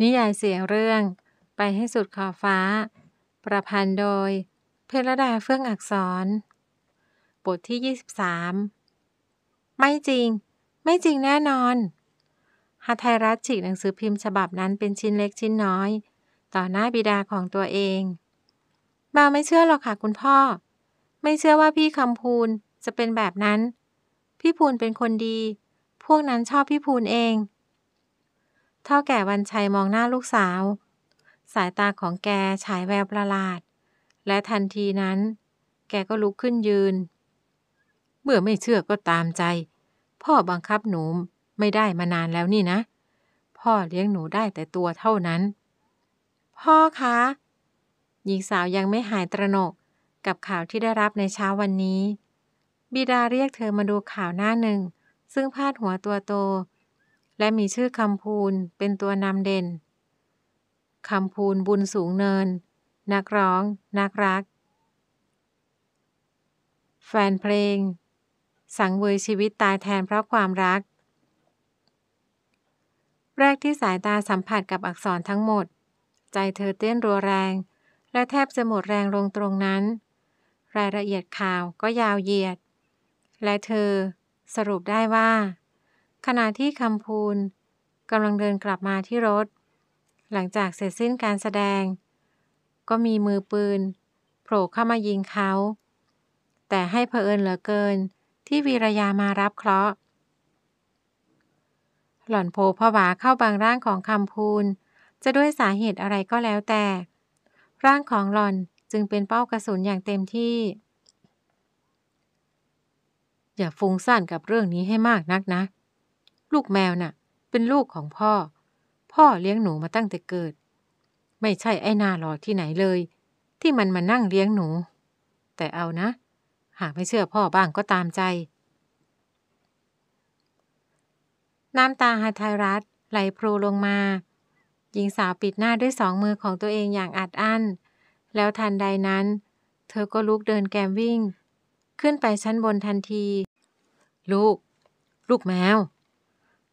นิยายเสียงเรื่องไปให้สุดขอบฟ้า ประพันธ์โดย เพลดาเฟื่องอักษร บทที่ 23 ไม่จริง ไม่จริงแน่นอนฮัทไทรัฐฉีกหนังสือพิมพ์ฉบับนั้นเป็นชิ้นเล็กชิ้นน้อย ต่อหน้าบิดาของตัวเองบาไม่เชื่อหรอกค่ะคุณพ่อ ไม่เชื่อว่าพี่คำพูนจะเป็นแบบนั้น พี่พูนเป็นคนดี พวกนั้นชอบพี่พูนเองเท่าแก่วันชัยมองหน้าลูกสาว สายตาของแกฉายแววประหลาด และทันทีนั้น แกก็ลุกขึ้นยืน เมื่อไม่เชื่อก็ตามใจ พ่อบังคับหนู ไม่ได้มานานแล้วนี่นะ พ่อเลี้ยงหนูได้แต่ตัวเท่านั้น พ่อคะหญิงสาวยังไม่หายตระหนกกับข่าวที่ได้รับในเช้าวันนี้ บิดาเรียกเธอมาดูข่าวหน้าหนึ่ง ซึ่งพาดหัวตัวโตและมีชื่อคำพูลเป็นตัวนำเด่น คำพูลบุญสูงเนิน นักร้อง นักรัก แฟนเพลง สังเวยชีวิตตายแทนเพราะความรัก แรกที่สายตาสัมผัสกับอักษรทั้งหมด ใจเธอเต้นรัวแรง และแทบจะหมดแรงลงตรงนั้น รายละเอียดข่าวก็ยาวเหยียด และเธอสรุปได้ว่าขณะที่คำพูลกำลังเดินกลับมาที่รถ หลังจากเสร็จสิ้นการแสดง ก็มีมือปืนโผล่เข้ามายิงเขาแต่ให้เผอิญเหลือเกินที่วีรยามารับเคราะห์หล่อนโผล่ผวาเข้าบางร่างของคำพูลจะด้วยสาเหตุอะไรก็แล้วแต่ ร่างของหล่อนจึงเป็นเป้ากระสุนอย่างเต็มที่ อย่าฟุ้งซ่านกับเรื่องนี้ให้มากนักนะลูกแมวนะ่ะ เป็นลูกของพ่อ พ่อเลี้ยงหนูมาตั้งแต่เกิด ไม่ใช่ไอ้นาหลอดที่ไหนเลย ที่มันมานั่งเลี้ยงหนู แต่เอานะ หากไม่เชื่อพ่อบ้างก็ตามใจ น้ำตาหาทายรัตไหลพลูลงมาหญิงสาวปิดหน้าด้วยสองมือของตัวเองอย่างอัดอั้นแล้วทันใดนั้น เธอก็ลุกเดินแกมวิ่ง ขึ้นไปชั้นบนทันที ลูก ลูกแมว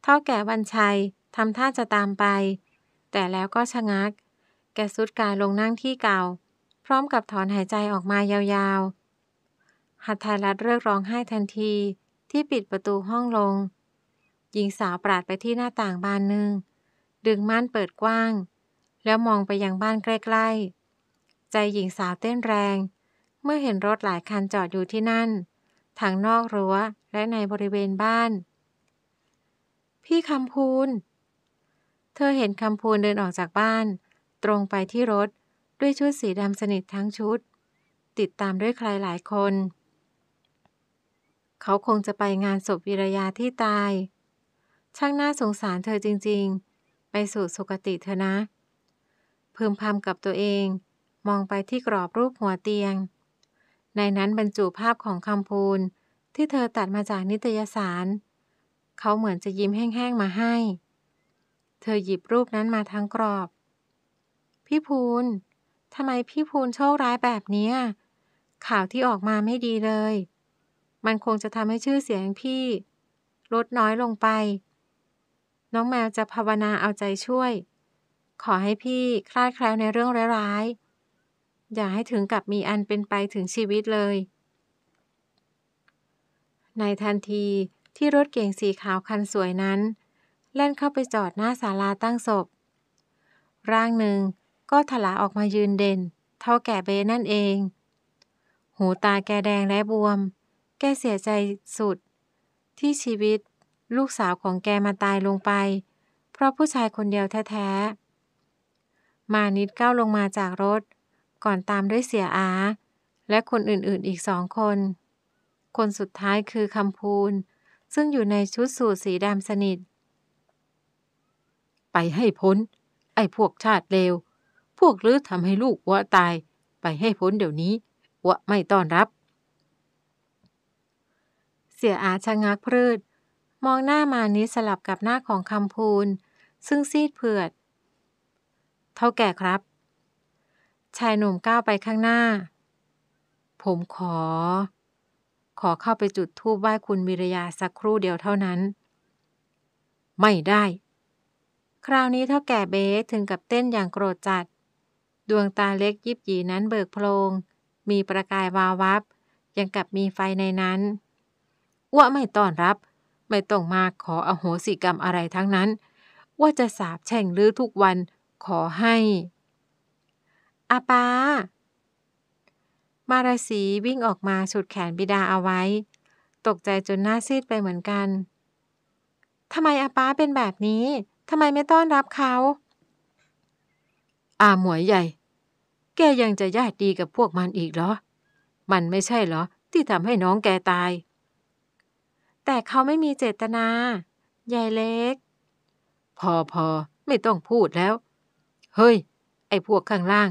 เท่าแก่วันชัยทำท่าจะตามไป แต่แล้วก็ชะงัก แกสุดกายลงนั่งที่เก่า พร้อมกับถอนหายใจออกมายาวๆหัตถารัดเรื่องร้องไห้ทันทีที่ปิดประตูห้องลงหญิงสาวปราดไปที่หน้าต่างบานหนึ่ง ดึงม่านเปิดกว้าง แล้วมองไปยังบ้านใกล้ๆใจหญิงสาวเต้นแรง เมื่อเห็นรถหลายคันจอดอยู่ที่นั่นทั้งนอกรั้วและในบริเวณบ้านพี่คำพูนเธอเห็นคำพูนเดินออกจากบ้าน ตรงไปที่รถด้วยชุดสีดำสนิททั้งชุด ติดตามด้วยใครหลายคน เขาคงจะไปงานศพวิรยาที่ตาย ช่างน่าสงสารเธอจริงๆ ไปสู่สุคติเธอนะพึมพำกับตัวเองมองไปที่กรอบรูปหัวเตียง ในนั้นบรรจุภาพของคำพูนที่เธอตัดมาจากนิตยสารเขาเหมือนจะยิ้มแห้งๆ มาให้ เธอหยิบรูปนั้นมาทั้งกรอบ พี่ภูน ทำไมพี่ภูนโชคร้ายแบบนี้ ข่าวที่ออกมาไม่ดีเลย มันคงจะทำให้ชื่อเสียงพี่ ลดน้อยลงไป น้องแมวจะภาวนาเอาใจช่วย ขอให้พี่คลาดแคล้วในเรื่องร้าย ๆ อย่าให้ถึงกับมีอันเป็นไปถึงชีวิตเลย ในทันทีที่รถเก๋งสีขาวคันสวยนั้น แล่นเข้าไปจอดหน้าศาลาตั้งศพ ร่างหนึ่งก็ถลาออกมายืนเด่น เท่าแก่เบนั่นเอง หูตาแกแดงและบวม แกเสียใจสุด ที่ชีวิต ลูกสาวของแกมาตายลงไป เพราะผู้ชายคนเดียวแท้ ๆ มานิดก้าวลงมาจากรถ ก่อนตามด้วยเสียอา และคนอื่น ๆอีกสองคน คนสุดท้ายคือคำพูลซึ่งอยู่ในชุดสูทสีดำสนิท ไปให้พ้น ไอ้พวกชาติเลวพวกรือทำให้ลูกวะตาย ไปให้พ้นเดี๋ยวนี้วะไม่ต้อนรับ เสียอาชะงักพืดมองหน้ามานี้สลับกับหน้าของคำพูน ซึ่งซีดเผือด เท่าแก่ครับ ชายหนุ่มก้าวไปข้างหน้า ผมขอขอเข้าไปจุดทูบไหว้คุณวิรยาสักครู่เดียวเท่านั้น ไม่ได้ คราวนี้เท่าแก่เบสถึงกับเต้นอย่างโกรธจัด ดวงตาเล็กยิบหยีนั้นเบิกโพลง มีประกายวาววับ ยังกับมีไฟในนั้น ว่าไม่ต้อนรับ ไม่ต้องมาขออโหสิกรรมอะไรทั้งนั้น ว่าจะสาบแช่งลือทุกวัน ขอให้อาปามาราสีวิ่งออกมาฉุดแขนบิดาเอาไว้ ตกใจจนหน้าซีดไปเหมือนกันทำไมอาป้าเป็นแบบนี้ทำไมไม่ต้อนรับเขาอาหมวยใหญ่ แกยังจะญาติดีกับพวกมันอีกเหรอ มันไม่ใช่เหรอ ที่ทำให้น้องแกตาย แต่เขาไม่มีเจตนายายเล็ก พอพอไม่ต้องพูดแล้ว เฮ้ย ไอ้พวกข้างล่าง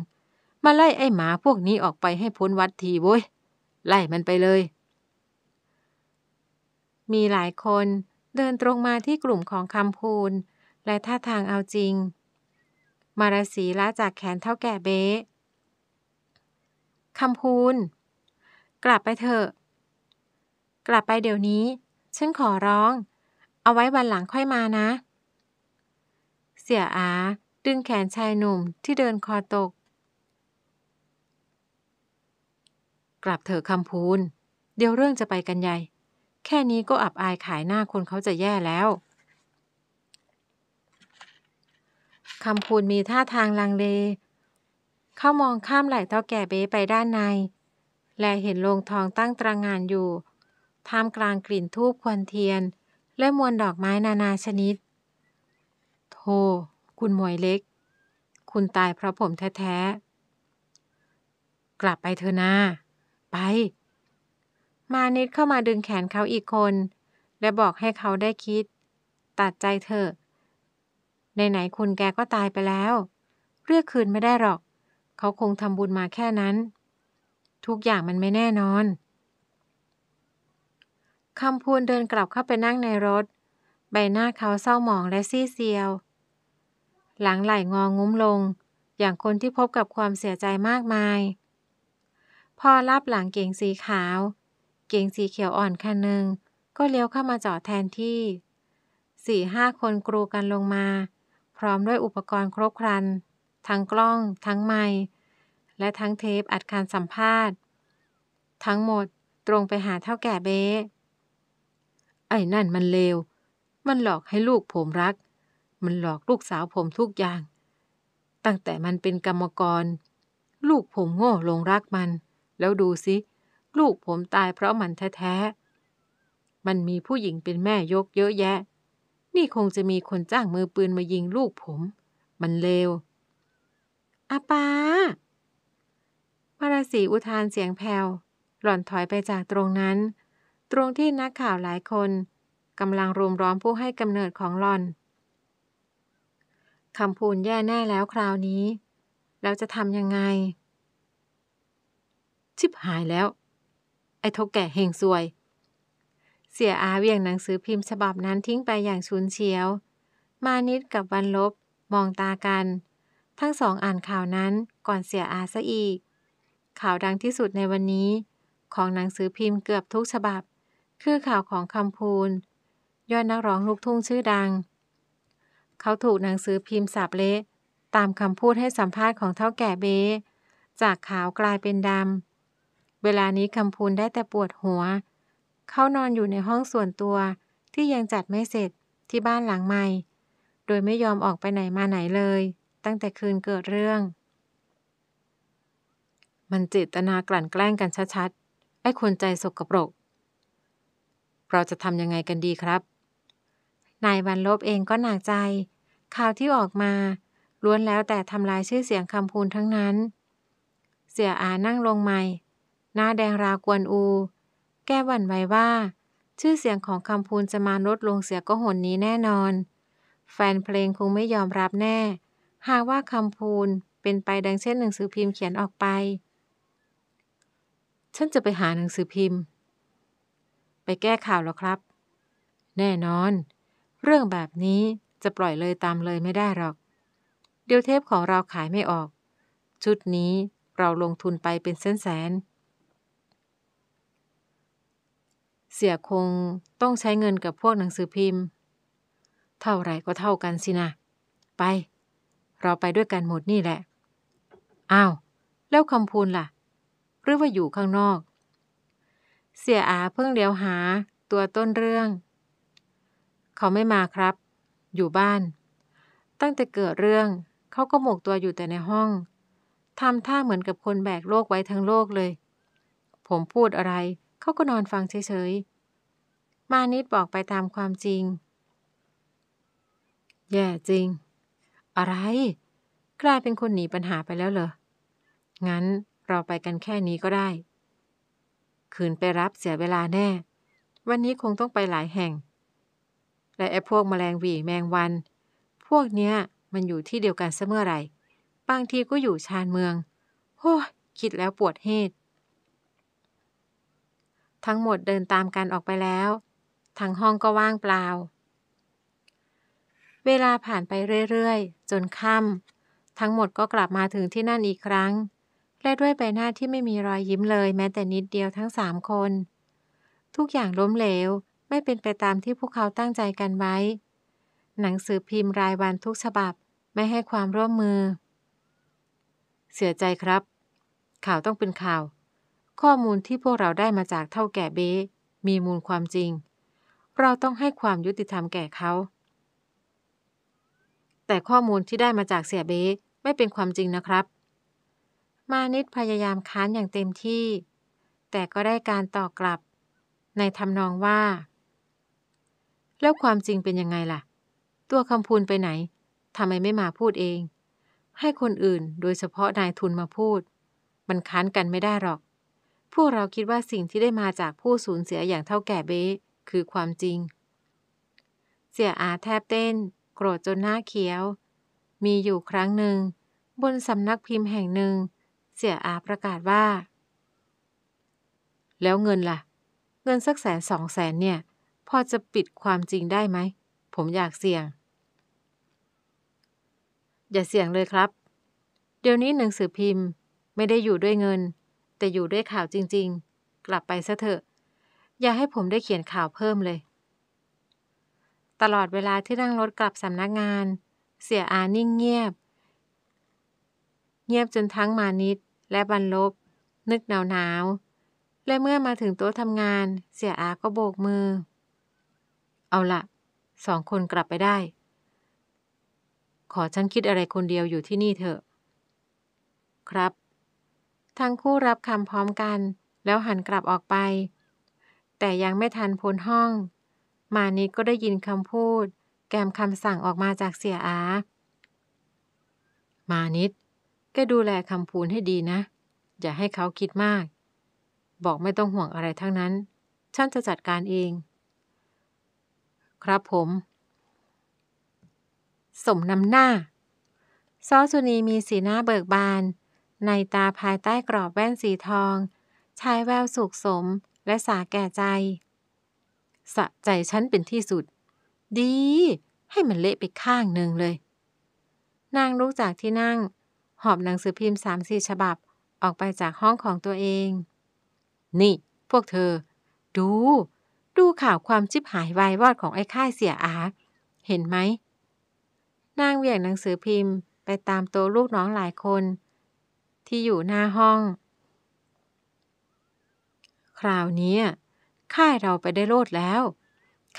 มาไล่ไอ้หมาพวกนี้ออกไปให้พ้นวัดทีโว้ยไล่มันไปเลย มีหลายคนเดินตรงมาที่กลุ่มของคำพูนและท่าทางเอาจริง มารสีละจากแขนเท่าแก่เบ๊คำพูนกลับไปเถอะ กลับไปเดี๋ยวนี้ฉันขอร้อง เอาไว้วันหลังค่อยมานะ เสียอาดึงแขนชายหนุ่มที่เดินคอตกกลับเถอะคำพูน เดี๋ยวเรื่องจะไปกันใหญ่ แค่นี้ก็อับอายขายหน้าคนเขาจะแย่แล้ว คำพูนมีท่าทางลังเล เข้ามองข้ามไหล่เท่าแก่เบ๊ไปด้านใน และเห็นโลงทองตั้งตรงงานอยู่ ท่ามกลางกลิ่นทูบควันเทียน และมวลดอกไม้นานาชนิด โธ่คุณมวยเล็ก คุณตายเพราะผมแท้ ๆ กลับไปเถอะนาไป มานิดเข้ามาดึงแขนเขาอีกคน และบอกให้เขาได้คิด ตัดใจเถอะไหนคุณแกก็ตายไปแล้ว เรียกคืนไม่ได้หรอก เขาคงทำบุญมาแค่นั้น ทุกอย่างมันไม่แน่นอนคำพูนเดินกลับเข้าไปนั่งในรถ ใบหน้าเขาเศร้าหมองและซีเซียว หลังไหล่งองุ้มลง อย่างคนที่พบกับความเสียใจมากมายพอรับหลังเก่งสีขาว เก่งสีเขียวอ่อนคันหนึ่งก็เลี้ยวเข้ามาจอดแทนที่ สี่ห้าคนกรูกันลงมา พร้อมด้วยอุปกรณ์ครบครัน ทั้งกล้อง ทั้งไมค์และทั้งเทปอัดการสัมภาษณ์ ทั้งหมดตรงไปหาเท่าแก่เบ๊ไอ้นั่นมันเลว มันหลอกให้ลูกผมรัก มันหลอกลูกสาวผมทุกอย่าง ตั้งแต่มันเป็นกรรมกร ลูกผมโง่ลงรักมันแล้วดูสิลูกผมตายเพราะมันแท้ๆ มันมีผู้หญิงเป็นแม่ยกเยอะแยะ นี่คงจะมีคนจ้างมือปืนมายิงลูกผม มันเลวอาปามาราศีอุทานเสียงแผ่วหล่อนถอยไปจากตรงนั้น ตรงที่นักข่าวหลายคนกำลังรวมร้อมผู้ให้กำเนิดของหล่อนคำพูนแย่แน่แล้วคราวนี้แล้วจะทำยังไงชิบหายแล้ว ไอ้ทกแก่เฮงซวย เสียอาเวียงหนังสือพิมพ์ฉบับนั้นทิ้งไปอย่างชุนเฉียว มานิดกับวันลบ มองตากัน ทั้งสองอ่านข่าวนั้นก่อนเสียอาซะอีก ข่าวดังที่สุดในวันนี้ของหนังสือพิมพ์เกือบทุกฉบับ คือข่าวของคำพูนยอดนักร้องลูกทุ่งชื่อดัง เขาถูกหนังสือพิมพ์สับเละตามคำพูดให้สัมภาษณ์ของเท่าแก่เบจากขาวกลายเป็นดำเวลานี้คำพูนได้แต่ปวดหัว เขานอนอยู่ในห้องส่วนตัวที่ยังจัดไม่เสร็จที่บ้านหลังใหม่ โดยไม่ยอมออกไปไหนมาไหนเลย ตั้งแต่คืนเกิดเรื่อง มันเจตนากลั่นแกล้งกันชัดๆ ไอ้คนใจสกปรก เราจะทำยังไงกันดีครับ นายวันลบเองก็หนักใจข่าวที่ออกมาล้วนแล้วแต่ทำลายชื่อเสียงคำพูนทั้งนั้น เสียอานั่งลงใหม่หน้าแดงรากวนอู แกหวั่นไว้ว่า ชื่อเสียงของคำพูนจะมาลดลงเสียก็หนนี้แน่นอน แฟนเพลงคงไม่ยอมรับแน่ หากว่าคำพูนเป็นไปดังเช่นหนังสือพิมพ์เขียนออกไป ฉันจะไปหาหนังสือพิมพ์ ไปแก้ข่าวแล้วครับ แน่นอน เรื่องแบบนี้จะปล่อยเลยตามเลยไม่ได้หรอก เดี๋ยวเทปของเราขายไม่ออกชุดนี้เราลงทุนไปเป็นแสนแสนเสียคงต้องใช้เงินกับพวกหนังสือพิมพ์ เท่าไรก็เท่ากันสินะ ไป เราไปด้วยกันหมดนี่แหละ อ้าว แล้วคำพูนล่ะ หรือว่าอยู่ข้างนอก เสียอาเพิ่งเดียวหา ตัวต้นเรื่อง เขาไม่มาครับ อยู่บ้าน ตั้งแต่เกิดเรื่องเขาก็หมกตัวอยู่แต่ในห้อง ทำท่าเหมือนกับคนแบกโลกไว้ทั้งโลกเลย ผมพูดอะไรเขาก็นอนฟังเฉยๆ มานิดบอกไปตามความจริง แย่จริง อะไร กลายเป็นคนหนีปัญหาไปแล้วเหรอ งั้นเราไปกันแค่นี้ก็ได้คืนไปรับเสียเวลาแน่ วันนี้คงต้องไปหลายแห่ง และไอ้พวกมแมลงวีแมงวัน พวกเนี้ย มันอยู่ที่เดียวกันเสมอไรบางทีก็อยู่ชานเมืองโอ้คิดแล้วปวดเหตุทั้งหมดเดินตามกันออกไปแล้ว ทั้งห้องก็ว่างเปล่า เวลาผ่านไปเรื่อยๆ จนค่ำ ทั้งหมดก็กลับมาถึงที่นั่นอีกครั้ง และด้วยใบหน้าที่ไม่มีรอยยิ้มเลย แม้แต่นิดเดียวทั้งสามคน ทุกอย่างล้มเหลว ไม่เป็นไปตามที่พวกเขาตั้งใจกันไว้ หนังสือพิมพ์รายวันทุกฉบับไม่ให้ความร่วมมือ เสียใจครับ ข่าวต้องเป็นข่าวข้อมูลที่พวกเราได้มาจากเท่าแก่เบ้มีมูลความจริง เราต้องให้ความยุติธรรมแก่เขา แต่ข้อมูลที่ได้มาจากเสียเบ้ไม่เป็นความจริงนะครับ มานิดพยายามค้านอย่างเต็มที่ แต่ก็ได้การตอบกลับ ในทำนองว่า แล้วความจริงเป็นยังไงล่ะ ตัวคำพูนไปไหนทำไมไม่มาพูดเอง ให้คนอื่นโดยเฉพาะนายทุนมาพูด มันค้านกันไม่ได้หรอกพวกเราคิดว่าสิ่งที่ได้มาจากผู้สูญเสียอย่างเท่าแก่เบ้คือความจริง เสียอา แทบเต้น โกรธจนหน้าเขียว มีอยู่ครั้งหนึ่ง บนสำนักพิมพ์แห่งหนึ่ง เสียอาประกาศว่า แล้วเงินล่ะ เงินสักแสนสองแสนเนี่ย พอจะปิดความจริงได้ไหม ผมอยากเสี่ยง อย่าเสี่ยงเลยครับ เดี๋ยวนี้หนังสือพิมพ์ไม่ได้อยู่ด้วยเงินแต่อยู่ด้วยข่าวจริงๆ กลับไปซะเถอะ อย่าให้ผมได้เขียนข่าวเพิ่มเลย ตลอดเวลาที่นั่งรถกลับสำนักงาน เสียอานิ่งเงียบ เงียบจนทั้งมานิดและบรรลบ นึกหนาวหนาวและเมื่อมาถึงโต๊ะทำงาน เสียอาก็โบกมือ เอาละสองคนกลับไปได้ ขอฉันคิดอะไรคนเดียวอยู่ที่นี่เถอะ ครับทั้งคู่รับคำพร้อมกัน แล้วหันกลับออกไป แต่ยังไม่ทันพ้นห้อง มานิดก็ได้ยินคำพูด แกมคำสั่งออกมาจากเสียอา มานิดแกดูแลคำพูนให้ดีนะ อย่าให้เขาคิดมาก บอกไม่ต้องห่วงอะไรทั้งนั้นฉันจะจัดการเอง ครับผม สมนำหน้าซอสุนีมีสีหน้าเบิกบานในตาภายใต้กรอบแว่นสีทอง ชายแววสุขสมและสาแก่ใจ สะใจฉันเป็นที่สุด ดี ให้มันเละไปข้างหนึ่งเลย นางลุกจากที่นั่ง หอบหนังสือพิมพ์สามสี่ฉบับ ออกไปจากห้องของตัวเอง นี่พวกเธอ ดู ดูข่าวความชิบหายวายวอดของไอ้ค่ายเสียอา เห็นไหม นางเหวี่ยงหนังสือพิมพ์ ไปตามตัวลูกน้องหลายคนที่อยู่หน้าห้อง คราวนี้ ค่ายเราไปได้โลดแล้ว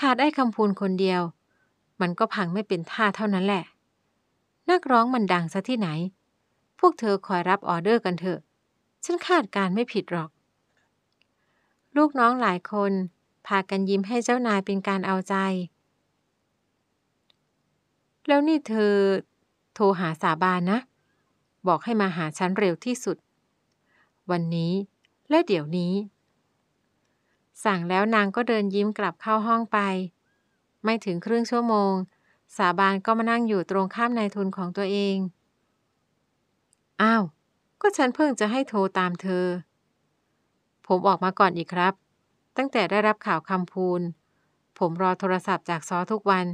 ขาดไอ้คำพูนคนเดียว มันก็พังไม่เป็นท่าเท่านั้นแหละ นักร้องมันดังซะที่ไหน พวกเธอคอยรับออเดอร์กันเถอะ ฉันคาดการไม่ผิดหรอก ลูกน้องหลายคนพากันยิ้มให้เจ้านายเป็นการเอาใจ แล้วนี่เธอโทรหาสาบานนะบอกให้มาหาฉันเร็วที่สุด วันนี้ และเดี๋ยวนี้ สั่งแล้วนางก็เดินยิ้มกลับเข้าห้องไป ไม่ถึงครึ่งชั่วโมง สาบานก็มานั่งอยู่ตรงข้ามนายทุนของตัวเองอ้าวก็ฉันเพิ่งจะให้โทรตามเธอ ผมออกมาก่อนอีกครับ ตั้งแต่ได้รับข่าวคำพูนผมรอโทรศัพท์จากซอทุกวัน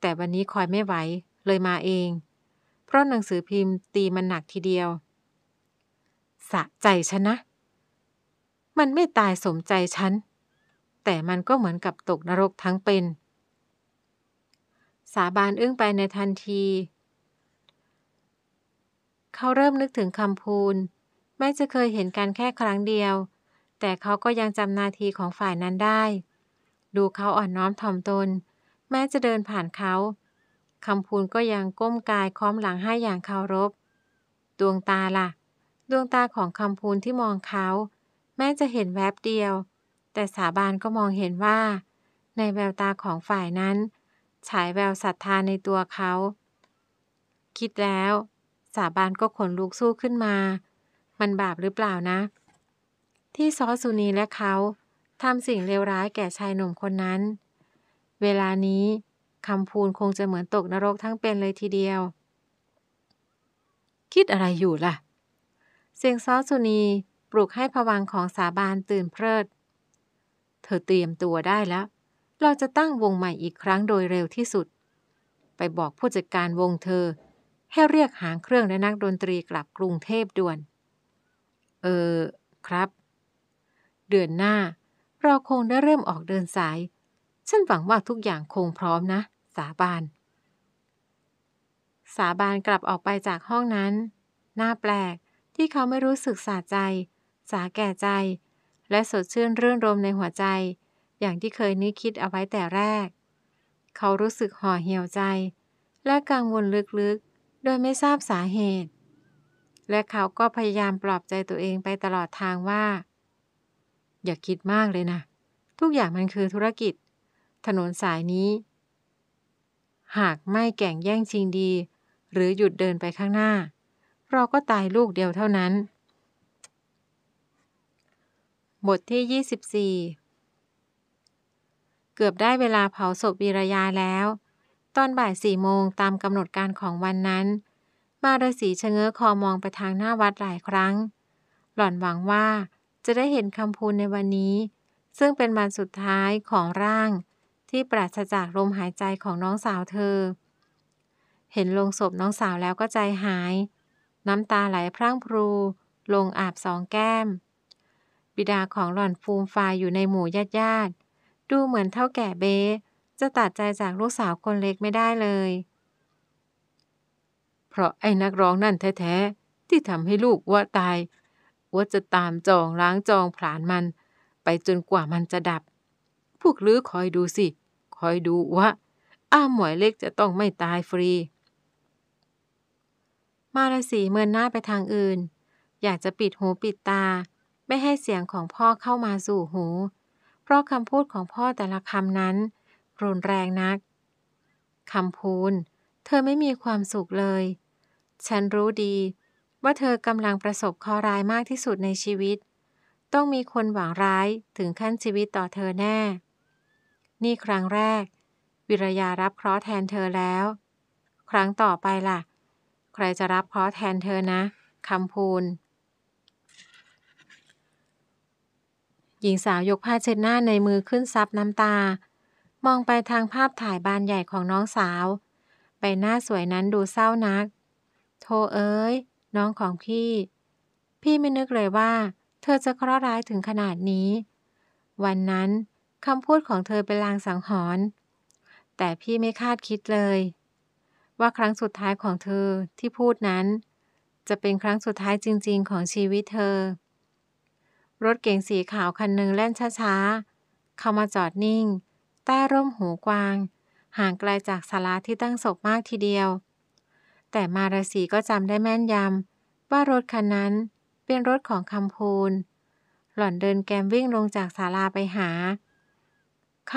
แต่วันนี้คอยไม่ไหว เลยมาเองเพราะหนังสือพิมพ์ตีมันหนักทีเดียว สะใจฉันนะ มันไม่ตายสมใจฉันแต่มันก็เหมือนกับตกนรกทั้งเป็น สาบานอึ้งไปในทันที เขาเริ่มนึกถึงคำพูนแม้จะเคยเห็นกันแค่ครั้งเดียว แต่เขาก็ยังจำนาทีของฝ่ายนั้นได้ ดูเขาอ่อนน้อมถ่อมตน แม้จะเดินผ่านเขาคำพูนก็ยังก้มกายค้อมหลังให้อย่างเคารพดวงตาละ่ะ ดวงตาของคำพูนที่มองเขาแม้จะเห็นแวบเดียว แต่สาบานก็มองเห็นว่า ในแววตาของฝ่ายนั้น ฉายแววศรัทธาในตัวเขาคิดแล้ว สาบานก็ขนลุกสู้ขึ้นมา มันบาปหรือเปล่านะ ที่ซอสุนีและเขาทำสิ่งเลวร้ายแก่ชายหนุ่มคนนั้น เวลานี้คำพูนคงจะเหมือนตกนรกทั้งเป็นเลยทีเดียว คิดอะไรอยู่ล่ะ เสียงซ้อสุนีปลุกให้ผวังของสาบานตื่นเพลิด เธอเตรียมตัวได้แล้ว เราจะตั้งวงใหม่อีกครั้งโดยเร็วที่สุด ไปบอกผู้จัดการวงเธอ ให้เรียกหางเครื่องและนักดนตรีกลับกรุงเทพด่วน เออครับ เดือนหน้า เราคงได้เริ่มออกเดินสายฉันหวังว่าทุกอย่างคงพร้อมนะ สาบาน สาบานกลับออกไปจากห้องนั้น หน้าแปลกที่เขาไม่รู้สึกสาใจ สาแก่ใจ และสดชื่นรื่นรมในหัวใจ อย่างที่เคยนึกคิดเอาไว้แต่แรก เขารู้สึกห่อเหี่ยวใจ และกังวลลึกๆ โดยไม่ทราบสาเหตุ และเขาก็พยายามปลอบใจตัวเองไปตลอดทางว่า อย่าคิดมากเลยนะ ทุกอย่างมันคือธุรกิจถนนสายนี้ หากไม่แก่งแย่งชิงดี หรือหยุดเดินไปข้างหน้า เราก็ตายลูกเดียวเท่านั้น บทที่ 24 เกือบได้เวลาเผาศพวีรยาแล้ว ตอนบ่ายสี่โมงตามกำหนดการของวันนั้น มาราศีเชงเง้อคอมองไปทางหน้าวัดหลายครั้ง หล่อนหวังว่าจะได้เห็นคำพูนในวันนี้ ซึ่งเป็นวันสุดท้ายของร่างที่ปราศจากลมหายใจของน้องสาวเธอ เห็นลงศพน้องสาวแล้วก็ใจหาย น้ำตาไหลพรั่งพรู ลงอาบสองแก้ม บิดาของหล่อนฟูมฟายอยู่ในหมู่ญาติญาติ ดูเหมือนเท่าแก่เบ จะตัดใจจากลูกสาวคนเล็กไม่ได้เลย เพราะไอ้นักร้องนั่นแท้ๆ ที่ทำให้ลูกว่าตาย ว่าจะตามจองล้างจองผลาญมัน ไปจนกว่ามันจะดับ พวกลือคอยดูสิคอยดูว่าอ้าหมวยเล็กจะต้องไม่ตายฟรี มาลสีเมินหน้าไปทางอื่น อยากจะปิดหูปิดตา ไม่ให้เสียงของพ่อเข้ามาสู่หู เพราะคำพูดของพ่อแต่ละคำนั้นรุนแรงนัก คำพูน เธอไม่มีความสุขเลย ฉันรู้ดีว่าเธอกำลังประสบข้อร้ายมากที่สุดในชีวิต ต้องมีคนหวังร้ายถึงขั้นชีวิตต่อเธอแน่นี่ครั้งแรก วิรยารับเคราะห์แทนเธอแล้ว ครั้งต่อไปล่ะ ใครจะรับเคราะห์แทนเธอนะคำพูลหญิงสาวยกผ้าเช็ดหน้าในมือขึ้นซับน้ำตา มองไปทางภาพถ่ายบานใหญ่ของน้องสาวใบหน้าสวยนั้นดูเศร้านัก โทเอ้ยน้องของพี่ พี่ไม่นึกเลยว่า เธอจะเคราะห์ร้ายถึงขนาดนี้ วันนั้นคำพูดของเธอ เป็นลางสังหรณ์ แต่พี่ไม่คาดคิดเลย ว่าครั้งสุดท้ายของเธอที่พูดนั้น จะเป็นครั้งสุดท้ายจริง ๆ ของชีวิตเธอ รถเก๋งสีขาวคันหนึ่งแล่นช้าๆ เข้ามาจอดนิ่งใต้ร่มหูกวางห่างไกลจากศาลาที่ตั้งศพมากทีเดียว แต่มาราศีก็จำได้แม่นยำว่ารถคันนั้นเป็นรถของคำพูนหล่อนเดินแกมวิ่งลงจากศาลาไปหา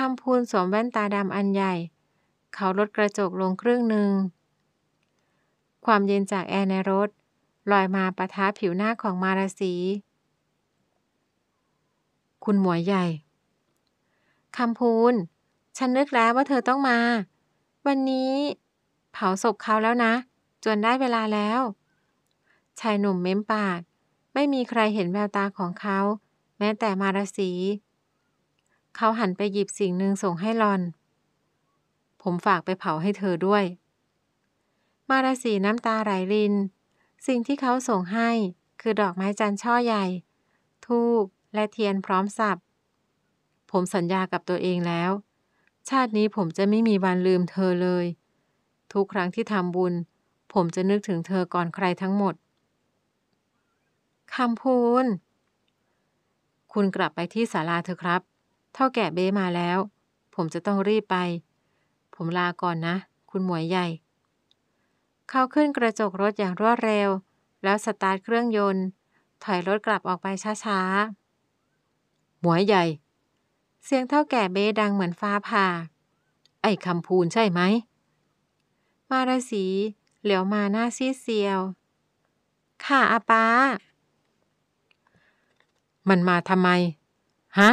คำพูนสวมแว่น ตาดำอันใหญ่ เขา ลด กระจกลง ครึ่งหนึ่ง ความเย็นจากแอร์ในรถ ลอยมาประทะผิวหน้าของมาราสีคุณหมวย ใหญ่ คำพูน ฉันนึกแล้วว่าเธอต้องมา วันนี้ เผาศพเขาแล้วนะ จนได้เวลาแล้ว ชายหนุ่ม เม้มปาก ไม่มีใครเห็นแววตาของเขา แม้แต่มาราศีเขาหันไปหยิบสิ่งหนึ่งส่งให้ลอน ผมฝากไปเผาให้เธอด้วย มาราสีน้ำตาไหลริน สิ่งที่เขาส่งให้ คือดอกไม้จันช่อใหญ่ ทูบและเทียนพร้อมสับ ผมสัญญากับตัวเองแล้ว ชาตินี้ผมจะไม่มีวันลืมเธอเลย ทุกครั้งที่ทำบุญ ผมจะนึกถึงเธอก่อนใครทั้งหมดคำพูน คุณกลับไปที่ศาลาเถอะครับเท่าแก่เบมาแล้ว ผมจะต้องรีบไป ผมลาก่อนนะ คุณหมวยใหญ่ เขาขึ้นกระจกรถอย่างรวดเร็ว แล้วสตาร์ทเครื่องยนต์ ถอยรถกลับออกไปช้าๆ หมวยใหญ่ เสียงเท่าแก่เบดังเหมือนฟ้าผ่า ไอ้คำพูนใช่ไหม มาราสีเหลียวมาหน้าซีเซียว ค่ะอาป้า มันมาทำไม ฮะ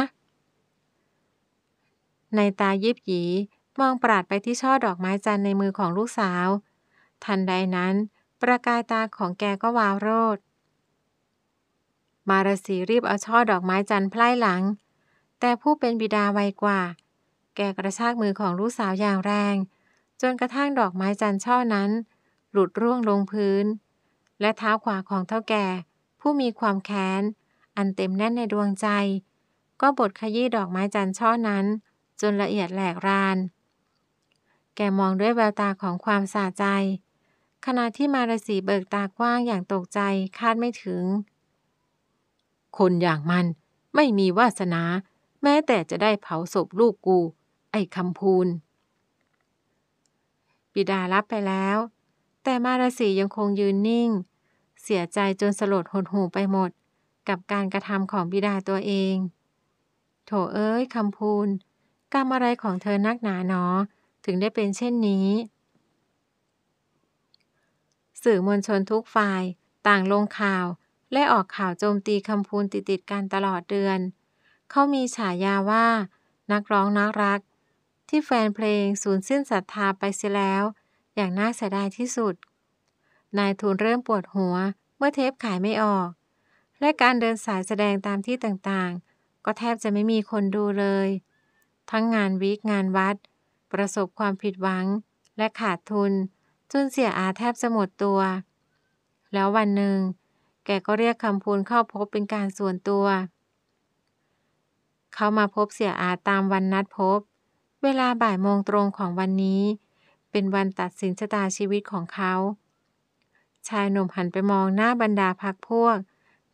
ในตายิบหยีมองปราดไปที่ช่อดอกไม้จันในมือของลูกสาว ทันใดนั้น ประกายตาของแกก็วาวโรดมารสีรีบเอาช่อดอกไม้จันไพล่หลัง แต่ผู้เป็นบิดาไวกว่า แกกระชาก มือของลูกสาวอย่างแรง จนกระทั่งดอกไม้จันช่อนั้น หลุดร่วงลงพื้น และเท้าขวาของเท่าแก่ผู้มีความแค้นอันเต็มแน่นในดวงใจ ก็บดขยี้ดอกไม้จันช่อนั้นจนละเอียดแหลกราน แกมองด้วยแววตาของความสาใจ ขณะที่มาราสีเบิกตากว้างอย่างตกใจคาดไม่ถึง คนอย่างมันไม่มีวาสนา แม้แต่จะได้เผาศพลูกกู ไอ้คำพูนบิดารับไปแล้ว แต่มาราสียังคงยืนนิ่ง เสียใจจนสลดหดหูไปหมด กับการกระทำของบิดาตัวเอง โถเอ้ยคำพูนกรรมอะไรของเธอนักหนาหนอถึงได้เป็นเช่นนี้ สื่อมวลชนทุกฝ่ายต่างลงข่าว และออกข่าวโจมตีคำพูนติดติดกันตลอดเดือน เขามีฉายาว่า นักร้องนักรัก ที่แฟนเพลงสูญสิ้นศรัทธาไปเสียแล้ว อย่างน่าเสียดายที่สุด นายทุนเริ่มปวดหัวเมื่อเทปขายไม่ออก และการเดินสายแสดงตามที่ต่างๆ ก็แทบจะไม่มีคนดูเลยทั้งงานวิกงานวัด ประสบความผิดหวัง และขาดทุนจนเสียอาแทบจะหมดตัว แล้ววันหนึ่ง แกก็เรียกคำพูนเข้าพบเป็นการส่วนตัว เขามาพบเสียอาตามวันนัดพบ เวลาบ่ายโมงตรงของวันนี้ เป็นวันตัดสินชะตาชีวิตของเขา ชายหนุ่มหันไปมองหน้าบรรดาพักพวก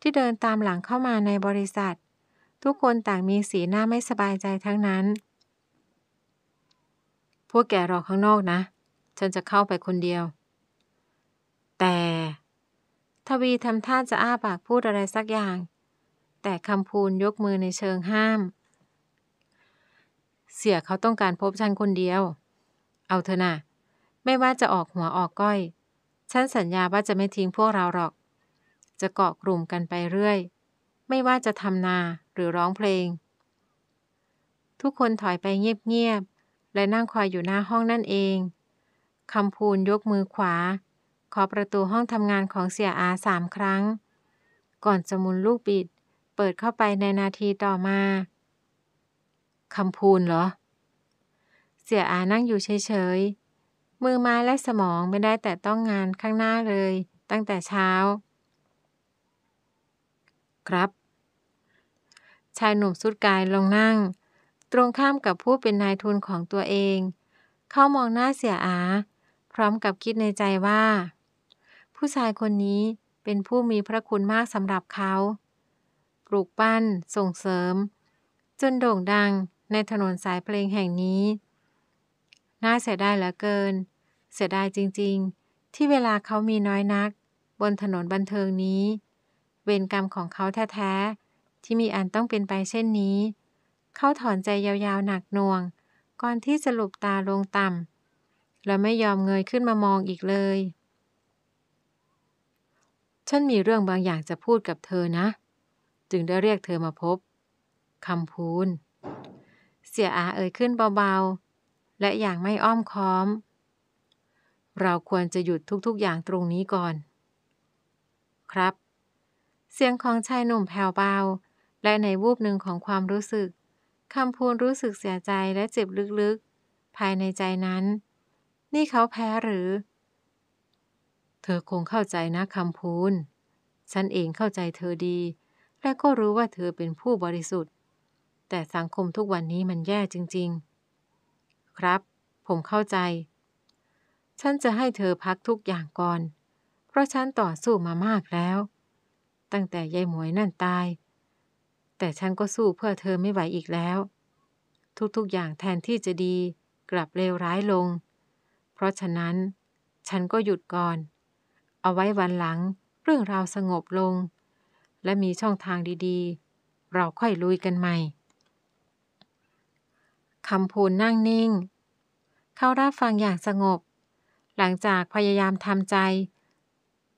ที่เดินตามหลังเข้ามาในบริษัท ทุกคนต่างมีสีหน้าไม่สบายใจทั้งนั้นพวกแกรอข้างนอกนะ ฉันจะเข้าไปคนเดียว แต่ทวีทำท่าจะอ้าปากพูดอะไรสักอย่าง แต่คำพูนยกมือในเชิงห้าม เสียเขาต้องการพบฉันคนเดียว เอาเถอะนะ ไม่ว่าจะออกหัวออกก้อย ฉันสัญญาว่าจะไม่ทิ้งพวกเราหรอก จะเกาะกลุ่มกันไปเรื่อย ไม่ว่าจะทำนาหรือร้องเพลง ทุกคนถอยไปเงียบและนั่งคอยอยู่หน้าห้องนั่นเอง คำพูนยกมือขวา ขอประตูห้องทำงานของเสียอาสามครั้ง ก่อนจะมุนลูกบิด เปิดเข้าไปในนาทีต่อมา คำพูนเหรอ เสียอานั่งอยู่เฉยๆ มือไม้และสมองไม่ได้แต่ต้องงานข้างหน้าเลย ตั้งแต่เช้า ครับ ชายหนุ่มสุดกายลงนั่งตรงข้ามกับผู้เป็นนายทุนของตัวเอง เขามองหน้าเสียอา พร้อมกับคิดในใจว่า ผู้ชายคนนี้เป็นผู้มีพระคุณมากสำหรับเขา ปลูกปั้น ส่งเสริม จนโด่งดังในถนนสายเพลงแห่งนี้ น่าเสียดายเหลือเกิน เสียดายจริงๆ ที่เวลาเขามีน้อยนัก บนถนนบันเทิงนี้ เวรกรรมของเขาแท้ๆที่มีอันต้องเป็นไปเช่นนี้เข้าถอนใจยาวๆหนักหน่วง ก่อนที่จะหลบตาลงต่ำและไม่ยอมเงยขึ้นมามองอีกเลย ฉันมีเรื่องบางอย่างจะพูดกับเธอนะ จึงได้เรียกเธอมาพบคำพูน เสียอาเอ่ยขึ้นเบาๆ และอย่างไม่อ้อมค้อม เราควรจะหยุดทุกๆอย่างตรงนี้ก่อน ครับ เสียงของชายหนุ่มแผ่วเบา และในวูบหนึ่งของความรู้สึกคำพูนรู้สึกเสียใจและเจ็บลึกๆ ภายในใจนั้น นี่เขาแพ้หรือ เธอคงเข้าใจนะคำพูน ฉันเองเข้าใจเธอดี และก็รู้ว่าเธอเป็นผู้บริสุทธิ์ แต่สังคมทุกวันนี้มันแย่จริง ๆ ครับ ผมเข้าใจ ฉันจะให้เธอพักทุกอย่างก่อน เพราะฉันต่อสู้มามากแล้ว ตั้งแต่ยายหมวยนั่นตายแต่ฉันก็สู้เพื่อเธอไม่ไหวอีกแล้ว ทุกๆอย่างแทนที่จะดีกลับเลวร้ายลง เพราะฉะนั้นฉันก็หยุดก่อน เอาไว้วันหลังเรื่องราวสงบลง และมีช่องทางดีๆเราค่อยลุยกันใหม่คำพูนนั่งนิ่ง เขารับฟังอย่างสงบ หลังจากพยายามทำใจ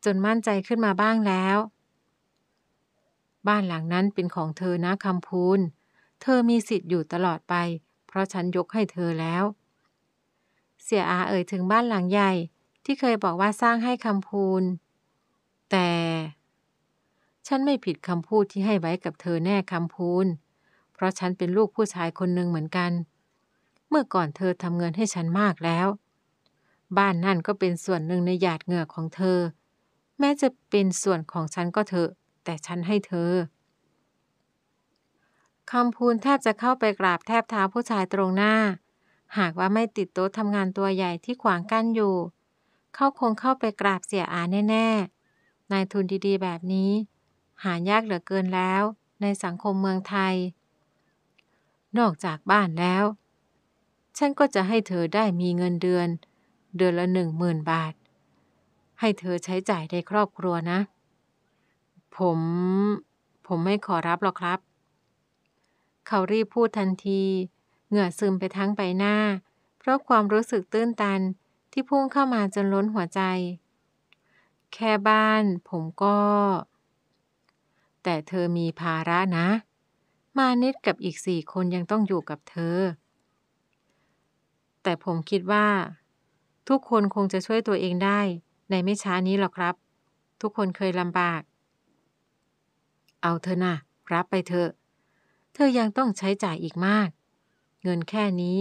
จนมั่นใจขึ้นมาบ้างแล้วบ้านหลังนั้นเป็นของเธอนะคำพูนเธอมีสิทธิ์อยู่ตลอดไป เพราะฉันยกให้เธอแล้ว เสียอาเอ่ยถึงบ้านหลังใหญ่ที่เคยบอกว่าสร้างให้คำพูนแต่ ฉันไม่ผิดคำพูดที่ให้ไว้กับเธอแน่คำพูนเพราะฉันเป็นลูกผู้ชายคนหนึ่งเหมือนกัน เมื่อก่อนเธอทำเงินให้ฉันมากแล้ว บ้านนั่นก็เป็นส่วนหนึ่งในหยาดเหงื่อของเธอ แม้จะเป็นส่วนของฉันก็เถอะแต่ฉันให้เธอ คำพูนแทบจะเข้าไปกราบแทบเท้าผู้ชายตรงหน้า หากว่าไม่ติดโต๊ะทำงานตัวใหญ่ที่ขวางกั้นอยู่ เขาคงเข้าไปกราบเสียอาแน่ๆ นายทุนดี ๆ แบบนี้ หายากเหลือเกินแล้ว ในสังคมเมืองไทย นอกจากบ้านแล้ว ฉันก็จะให้เธอได้มีเงินเดือน เดือนละหนึ่งหมื่นบาท ให้เธอใช้จ่ายในครอบครัวนะผมผมไม่ขอรับหรอกครับ เขารีบพูดทันที เหงื่อซึมไปทั้งใบหน้า เพราะความรู้สึกตื้นตันที่พุ่งเข้ามาจนล้นหัวใจ แค่บ้านผมก็ แต่เธอมีภาระนะ มานิดกับอีกสี่คนยังต้องอยู่กับเธอ แต่ผมคิดว่า ทุกคนคงจะช่วยตัวเองได้ในไม่ช้านี้หรอกครับ ทุกคนเคยลำบากเอาเธอนะรับไปเถอะ เธอยังต้องใช้จ่ายอีกมาก เงินแค่นี้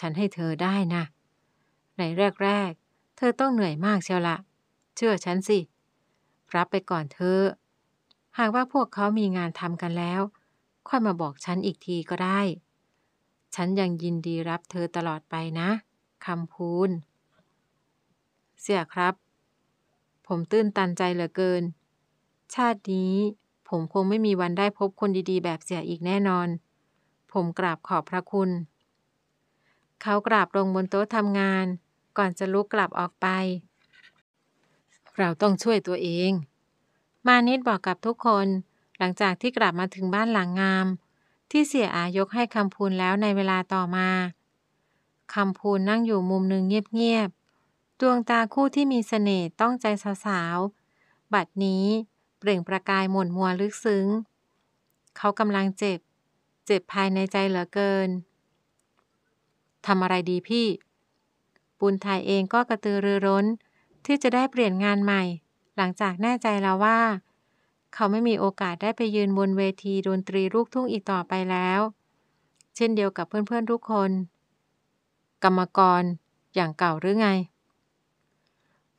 ฉันให้เธอได้นะ ในแรกๆ เธอต้องเหนื่อยมากเชียวละ เชื่อฉันสิ รับไปก่อนเธอ หากว่าพวกเขามีงานทำกันแล้ว ค่อยมาบอกฉันอีกทีก็ได้ ฉันยังยินดีรับเธอตลอดไปนะ คำพูนเสียครับ ผมตื้นตันใจเหลือเกิน ชาตินี้ผมคงไม่มีวันได้พบคนดีๆ แบบเสียอีกแน่นอน ผมกราบขอบพระคุณ เขากราบลงบนโต๊ะทำงาน ก่อนจะลุกกลับออกไป เราต้องช่วยตัวเอง มานิดบอกกับทุกคน หลังจากที่กลับมาถึงบ้านหลังงาม ที่เสียอายกให้คำพูนแล้วในเวลาต่อมาคำพูนนั่งอยู่มุมหนึ่งเงียบๆ ดวงตาคู่ที่มีเสน่ห์ต้องใจสาวๆ บัดนี้เปล่งประกายหม่นมัวลึกซึ้งเขากำลังเจ็บ เจ็บภายในใจเหลือเกิน ทำอะไรดีพี่ปุณไทยเองก็กระตือรือร้นที่จะได้เปลี่ยนงานใหม่ หลังจากแน่ใจแล้วว่า เขาไม่มีโอกาสได้ไปยืนบนเวทีดนตรีลูกทุ่งอีกต่อไปแล้ว เช่นเดียวกับเพื่อนๆ ทุกคน กรรมกรอย่างเก่าหรือไง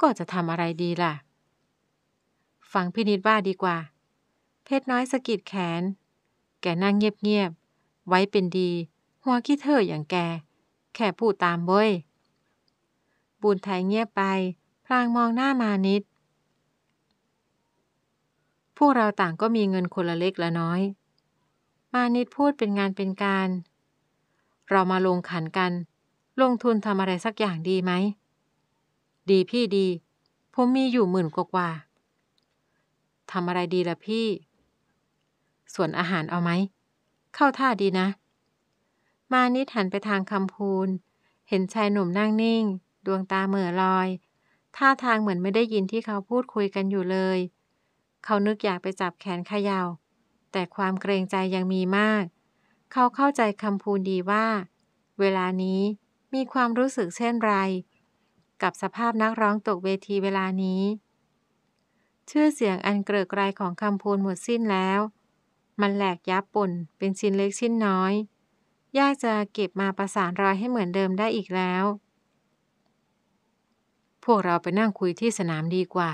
ก็จะทำอะไรดีล่ะฟังพี่นิดว่าดีกว่า เพชรน้อยสะกิดแขน แกนั่งเงียบๆ ไว้เป็นดี หัวขี้เถออย่างแกแค่พูดตามเว้ยบุญไทยเงียบไป พลางมองหน้ามานิดพวกเราต่างก็มีเงินคนละเล็กละน้อย มานิดพูดเป็นงานเป็นการ เรามาลงขันกัน ลงทุนทำอะไรสักอย่างดีไหม ดีพี่ดี ผมมีอยู่หมื่นกว่าทำอะไรดีล่ะพี่ ส่วนอาหารเอาไหม เข้าท่าดีนะ มานิดหันไปทางคำพูนเห็นชายหนุ่มนั่งนิ่ง ดวงตาเหม่อลอย ท่าทางเหมือนไม่ได้ยินที่เขาพูดคุยกันอยู่เลย เขานึกอยากไปจับแขนขยาว แต่ความเกรงใจยังมีมาก เขาเข้าใจคำพูนดีว่า เวลานี้มีความรู้สึกเช่นไร กับสภาพนักร้องตกเวทีเวลานี้ชื่อเสียงอันเกริกไกรของคำพูนหมดสิ้นแล้ว มันแหลกยับป่น เป็นชิ้นเล็กชิ้นน้อย ยากจะเก็บมาประสานรอยให้เหมือนเดิมได้อีกแล้ว พวกเราไปนั่งคุยที่สนามดีกว่า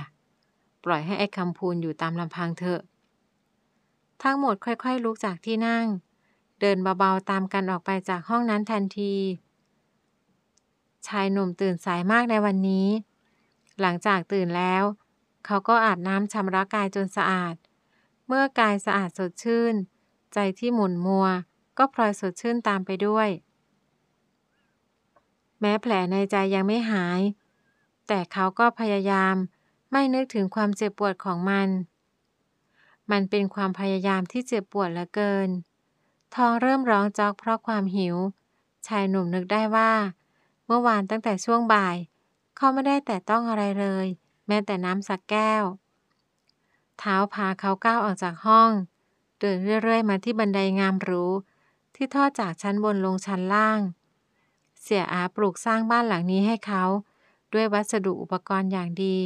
ปล่อยให้ไอ้คำพูนอยู่ตามลำพังเถอะ ทั้งหมดค่อย ๆลุกจากที่นั่ง เดินเบาๆตามกันออกไปจากห้องนั้นทันที ชายหนุ่มตื่นสายมากในวันนี้ หลังจากตื่นแล้วเขาก็อาบน้ำชำระกายจนสะอาด เมื่อกายสะอาดสดชื่น ใจที่หมุนมัวก็พลอยสดชื่นตามไปด้วย แม้แผลในใจยังไม่หาย แต่เขาก็พยายามไม่นึกถึงความเจ็บปวดของมัน มันเป็นความพยายาม ที่เจ็บปวดเหลือเกิน ท้องเริ่มร้องจอกเพราะความหิว ชายหนุ่มนึกได้ว่า เมื่อวานตั้งแต่ช่วงบ่าย เขาไม่ได้แต่ต้องอะไรเลยแม้แต่น้ำสักแก้ว เท้าพาเขาก้าวออกจากห้อง เดินเรื่อยๆ มาที่บันไดงามรูที่ทอดจากชั้นบนลงชั้นล่าง เสียอาปลูกสร้างบ้านหลังนี้ให้เขา ด้วยวัสดุอุปกรณ์อย่างดี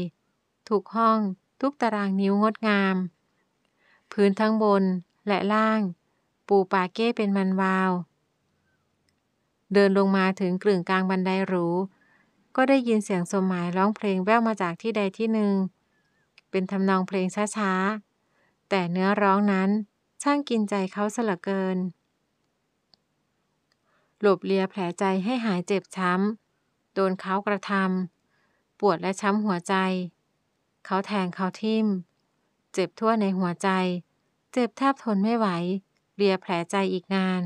ถูกห้องทุกตารางนิ้วงดงาม พื้นทั้งบนและล่าง ปูปาเก้เป็นมันวาว เดินลงมาถึงกลึ่งกลางบันไดรูก็ได้ยินเสียงสมหมายร้องเพลงแว่วมาจากที่ใดที่หนึ่ง เป็นทำนองเพลงช้าๆ แต่เนื้อร้องนั้นช่างกินใจเขาสละเกิน หลบเลียแผลใจให้หายเจ็บช้ำ โดนเขากระทำ ปวดและช้ำหัวใจ เขาแทงเขาทิ่ม เจ็บทั่วในหัวใจ เจ็บแทบทนไม่ไหว เลียแผลใจอีกนาน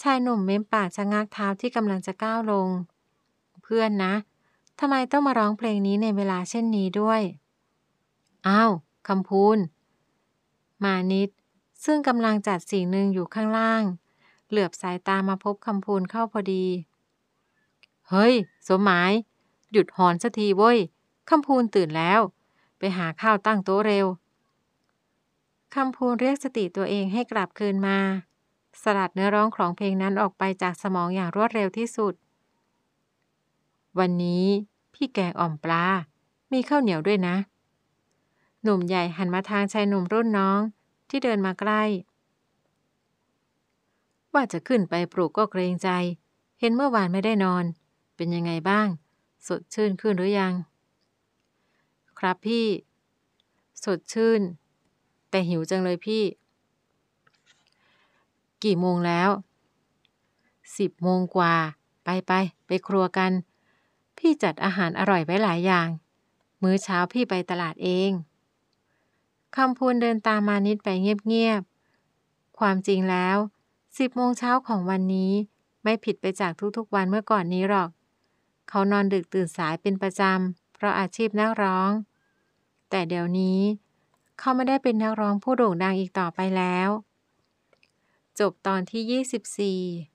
ชายหนุ่มเม้มปากชะงักเท้าที่กำลังจะก้าวลงเพื่อนนะทำไมต้องมาร้องเพลงนี้ในเวลาเช่นนี้ด้วย อ้าวคำพูน มานิด ซึ่งกำลังจัดสิ่งหนึ่งอยู่ข้างล่าง เหลือบสายตามาพบคำพูนเข้าพอดี เฮ้ย สมหมาย หยุดหอนสักทีเว้ยคำพูนตื่นแล้ว ไปหาข้าวตั้งโต๊ะเร็ว คำพูนเรียกสติตัวเองให้กลับคืนมา สลัดเนื้อร้องของเพลงนั้นออกไปจากสมองอย่างรวดเร็วที่สุดวันนี้พี่แกงอ่อมปลา มีข้าวเหนียวด้วยนะ หนุ่มใหญ่หันมาทางชายหนุ่มรุ่นน้องที่เดินมาใกล้ ว่าจะขึ้นไปปลูกก็เกรงใจ เห็นเมื่อวานไม่ได้นอน เป็นยังไงบ้าง สดชื่นขึ้นหรือยัง ครับพี่ สดชื่น แต่หิวจังเลยพี่ กี่โมงแล้ว สิบโมงกว่า ไปไป ไปครัวกันพี่จัดอาหารอร่อยไว้หลายอย่าง มื้อเช้าพี่ไปตลาดเอง คำพูนเดินตามมานิดไปเงียบๆ ความจริงแล้วสิบโมงเช้าของวันนี้ไม่ผิดไปจากทุกๆ วันเมื่อก่อนนี้หรอก เขานอนดึกตื่นสายเป็นประจำ เพราะอาชีพนักร้อง แต่เดี๋ยวนี้เขาไม่ได้เป็นนักร้องผู้โด่งดังอีกต่อไปแล้ว จบตอนที่ 24